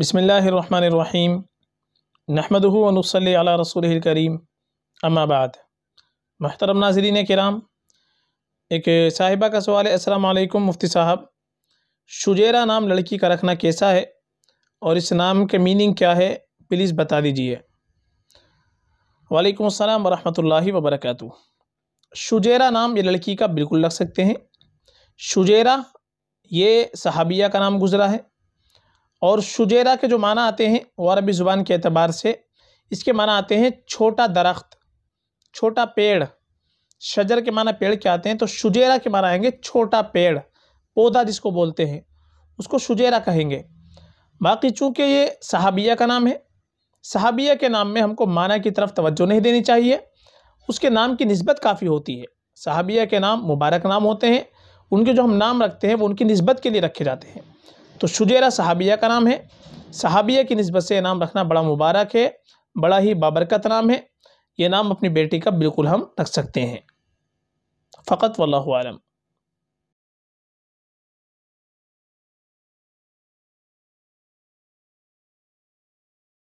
बसमीम नहमदनसल रसूल करीम अम्माबाद महतरम नाजरीन कराम एक साहिबा का सवाल है असलकम मुफ्ती साहब शुजेरा नाम लड़की का रखना कैसा है और इस नाम के मीनिंग क्या है प्लीज़ बता दीजिए वालेकुम अस्सलाम वरहमतुल्लाहि वबरकatuh शुजेरा नाम ये लड़की का बिल्कुल लग सकते हैं शुजेरा ये सहाबिया का नाम गुज़रा है और शुजेरा के जो माना आते हैं वो अरबी ज़ुबान के अतबार से इसके माना आते हैं छोटा दरख्त छोटा पेड़ शजर के माना पेड़ के आते हैं तो शुजेरा के माना आएंगे छोटा पेड़ पौधा जिसको बोलते हैं उसको शुजेरा कहेंगे बाकी चूँकि ये सहाबिया का नाम है सहाबिया के नाम में हमको माना की तरफ तोज्जो नहीं देनी चाहिए उसके नाम की नस्बत काफ़ी होती है सहाबिया के नाम मुबारक नाम होते हैं उनके जो हम नाम रखते हैं वो उनकी नस्बत के लिए रखे जाते हैं तो शुजेरा सहाबिया का नाम है सहाबिया की नस्बत से नाम रखना बड़ा मुबारक है बड़ा ही बाबरकत नाम है ये नाम अपनी बेटी का बिल्कुल हम रख सकते हैं फ़कत वल्लम